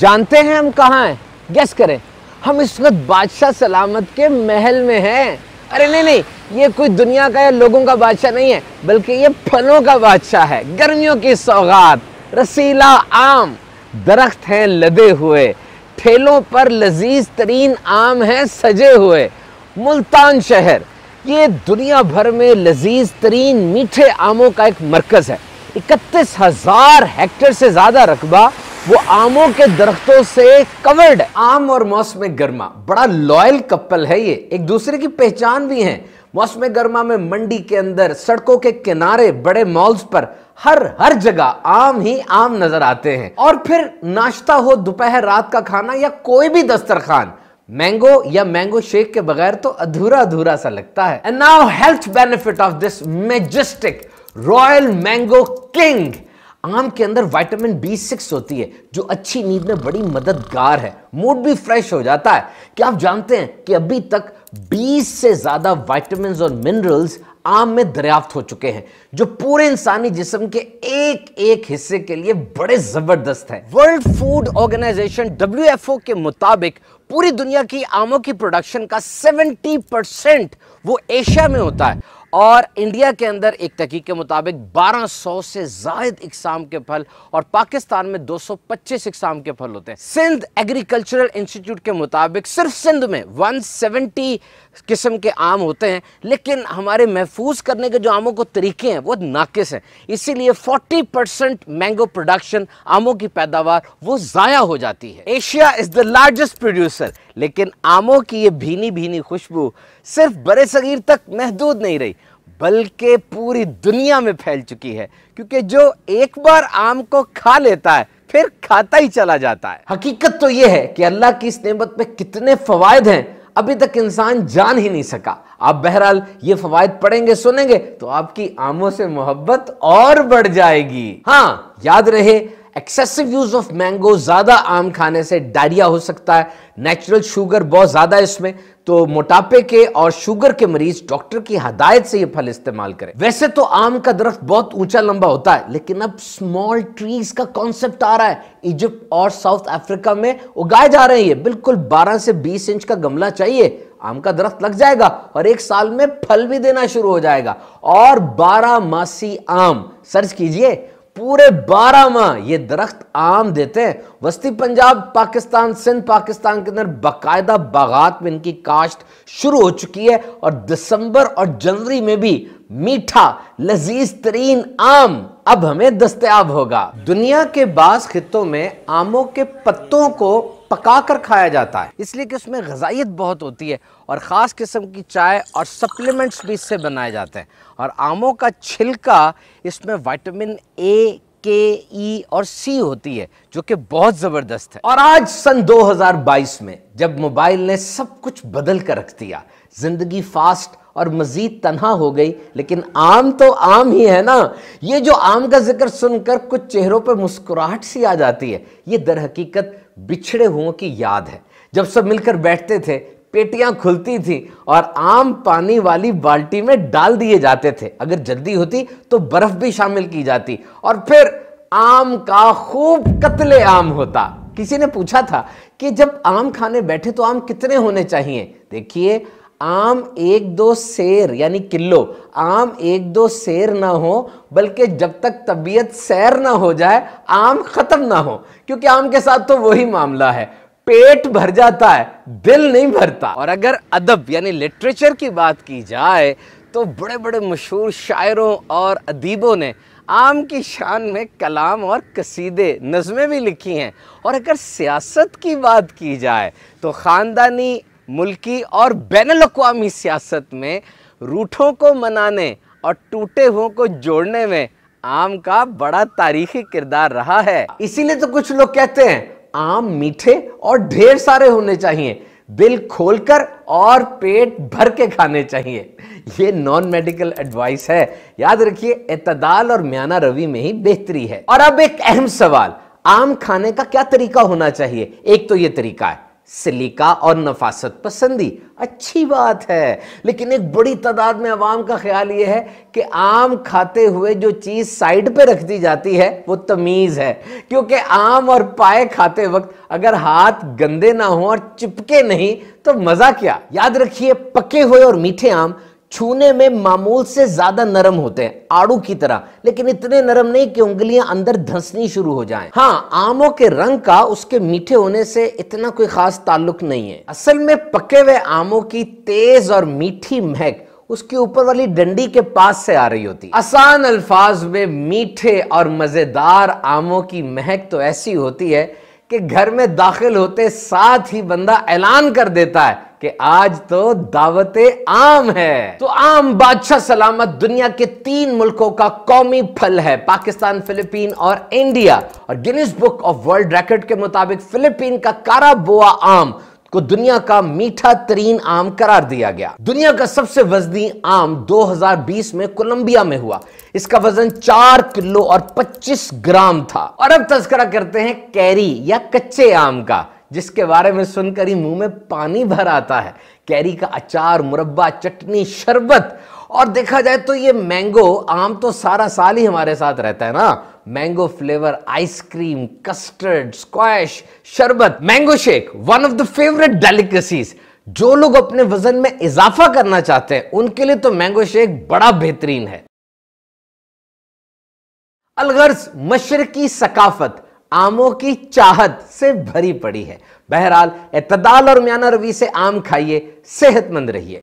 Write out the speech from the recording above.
जानते हैं हम कहाँ हैं गेस करें हम इस वक्त बादशाह सलामत के महल में हैं अरे नहीं नहीं ये कोई दुनिया का या लोगों का बादशाह नहीं है बल्कि ये फलों का बादशाह है गर्मियों की सौगात रसीला आम दरख्त हैं लदे हुए ठेलों पर लजीज तरीन आम हैं सजे हुए मुल्तान शहर ये दुनिया भर में लजीज तरीन मीठे आमों का एक मरकज़ है इकतीस हज़ार हेक्टेयर से ज़्यादा रकबा वो आमों के दरख्तों से कवर्ड है आम और मौसम गर्मा बड़ा लॉयल कपल है ये एक दूसरे की पहचान भी है मौसम गर्मा में मंडी के अंदर सड़कों के किनारे बड़े मॉल्स पर हर हर जगह आम ही आम नजर आते हैं और फिर नाश्ता हो दोपहर रात का खाना या कोई भी दस्तरखान मैंगो या मैंगो शेक के बगैर तो अधूरा अधूरा सा लगता है and now health benefit of this majestic royal mango king आम के अंदर विटामिन बी सिक्स होती है जो अच्छी नींद में बड़ी मददगार है मूड भी फ्रेश हो जाता है क्या आप जानते हैं कि अभी तक 20 से ज़्यादा विटामिन और मिनरल्स आम में दरियाफ्त हो चुके हैं जो पूरे इंसानी जिस्म के एक एक हिस्से के लिए बड़े जबरदस्त है वर्ल्ड फूड ऑर्गेनाइजेशन डब्ल्यू के मुताबिक पूरी दुनिया की आमों की प्रोडक्शन का 70 परसेंट वो एशिया में होता है और इंडिया के अंदर एक तहकीक के मुताबिक 1200 से जायद इकसाम के फल और पाकिस्तान में 225 इकसाम के फल होते हैं सिंध एग्रीकल्चरल इंस्टीट्यूट के मुताबिक सिर्फ सिंध में 170 किस्म के आम होते हैं लेकिन हमारे महफूज करने के जो आमों को तरीके हैं वो नाकस हैं इसीलिए 40 परसेंट मैंगो प्रोडक्शन आमों की पैदावार वो ज़ाया हो जाती है Asia is the largest producer लेकिन आमों की ये भीनी भीनी खुशबू सिर्फ बड़े सगीर तक महदूद नहीं रही बल्कि पूरी दुनिया में फैल चुकी है क्योंकि जो एक बार आम को खा लेता है फिर खाता ही चला जाता है हकीकत तो ये है कि अल्लाह की इस नेमत में कितने फ़वाद हैं अभी तक इंसान जान ही नहीं सका आप बहरहाल ये फवायद पढ़ेंगे सुनेंगे तो आपकी आमों से मोहब्बत और बढ़ जाएगी हाँ याद रहे एक्सेसिव यूज ऑफ मैंगो ज़्यादा आम खाने से डायरिया हो सकता है नेचुरल शुगर बहुत ज़्यादा है इसमें तो मोटापे के और शुगर के मरीज डॉक्टर की हदायत से ये फल इस्तेमाल करें वैसे तो आम का दरख्त बहुत ऊंचा लंबा होता है लेकिन अब स्मॉल ट्रीज का कॉन्सेप्ट आ रहा है इजिप्ट और साउथ अफ्रीका में उगाए जा रहे हैं ये बिल्कुल 12 से 20 इंच का गमला चाहिए आम का दरख्त लग जाएगा और एक साल में फल भी देना शुरू हो जाएगा और बारह मासी आम सर्च कीजिए पूरे बारह माह ये दरख्त आम देते हैं वस्ती पंजाब पाकिस्तान सिंध पाकिस्तान के अंदर बाकायदा बागात में इनकी काश्त शुरू हो चुकी है और दिसंबर और जनवरी में भी मीठा लजीज तरीन आम अब हमें दस्तयाब होगा दुनिया के बास खितों में आमों के पत्तों को पका कर खाया जाता है इसलिए कि उसमें गजाइत बहुत होती है और ख़ास किस्म की चाय और सप्लीमेंट्स भी इससे बनाए जाते हैं और आमों का छिलका इसमें वाइटामिन ए के ई e और सी होती है जो कि बहुत ज़बरदस्त है और आज सन 2022 में जब मोबाइल ने सब कुछ बदल कर रख दिया ज़िंदगी फास्ट और मज़ीद तनहा हो गई लेकिन आम तो आम ही है ना ये जो आम का जिक्र सुनकर कुछ चेहरों पर मुस्कुराहट सी आ जाती है ये दर हकीकत बिछड़े हुओं की याद है जब सब मिलकर बैठते थे पेटियां खुलती थी और आम पानी वाली बाल्टी में डाल दिए जाते थे अगर जल्दी होती तो बर्फ भी शामिल की जाती और फिर आम का खूब कतले आम होता किसी ने पूछा था कि जब आम खाने बैठे तो आम कितने होने चाहिए देखिए आम एक दो शेर यानी किलो आम एक दो शेर ना हो बल्कि जब तक तबीयत सैर ना हो जाए आम ख़त्म ना हो क्योंकि आम के साथ तो वही मामला है पेट भर जाता है दिल नहीं भरता और अगर अदब यानी लिटरेचर की बात की जाए तो बड़े बड़े मशहूर शायरों और अदीबों ने आम की शान में कलाम और कसीदे नज़में भी लिखी हैं और अगर सियासत की बात की जाए तो ख़ानदानी मुल्की और बैन अवी सियासत में रूठों को मनाने और टूटे हुओं को जोड़ने में आम का बड़ा तारीखी किरदार रहा है इसीलिए तो कुछ लोग कहते हैं आम मीठे और ढेर सारे होने चाहिए बिल खोलकर और पेट भर के खाने चाहिए ये नॉन मेडिकल एडवाइस है याद रखिए एतदाल और म्याना रवि में ही बेहतरी है और अब एक अहम सवाल आम खाने का क्या तरीका होना चाहिए एक तो ये तरीका है सिलिका और नफासत पसंदी अच्छी बात है लेकिन एक बड़ी तादाद में आवाम का ख्याल ये है कि आम खाते हुए जो चीज़ साइड पे रख दी जाती है वो तमीज़ है क्योंकि आम और पाए खाते वक्त अगर हाथ गंदे ना हों और चिपके नहीं तो मज़ा क्या याद रखिए पके हुए और मीठे आम छूने में मामूल से ज्यादा नरम होते हैं आड़ू की तरह लेकिन इतने नरम नहीं कि उंगलियां अंदर धंसनी शुरू हो जाएं। हाँ आमों के रंग का उसके मीठे होने से इतना कोई खास ताल्लुक नहीं है असल में पके हुए आमों की तेज और मीठी महक उसके ऊपर वाली डंडी के पास से आ रही होती आसान अल्फाज में मीठे और मजेदार आमों की महक तो ऐसी होती है कि घर में दाखिल होते साथ ही बंदा ऐलान कर देता है कि आज तो दावत आम है तो आम बादशाह सलामत दुनिया के तीन मुल्कों का कौमी फल है पाकिस्तान फिलिपीन और इंडिया और Guinness Book of World Record के मुताबिक फिलिपीन का काराबोआ आम को दुनिया का मीठा तरीन आम करार दिया गया दुनिया का सबसे वजनी आम 2020 में कोलंबिया में हुआ इसका वजन 4 किलो और 25 ग्राम था और अब तस्करा करते हैं कैरी या कच्चे आम का जिसके बारे में सुनकर ही मुंह में पानी भर आता है कैरी का अचार मुरब्बा चटनी शरबत और देखा जाए तो ये मैंगो आम तो सारा साल ही हमारे साथ रहता है ना mango flavour ice cream custard squash शरबत mango shake one of the favourite delicacies जो लोग अपने वजन में इजाफा करना चाहते हैं उनके लिए तो मैंगो शेक बड़ा बेहतरीन है अलगर्ज मशरकी सकाफत आमों की चाहत से भरी पड़ी है बहरहाल एतदाल और म्याना रवि से आम खाइए सेहतमंद रहिए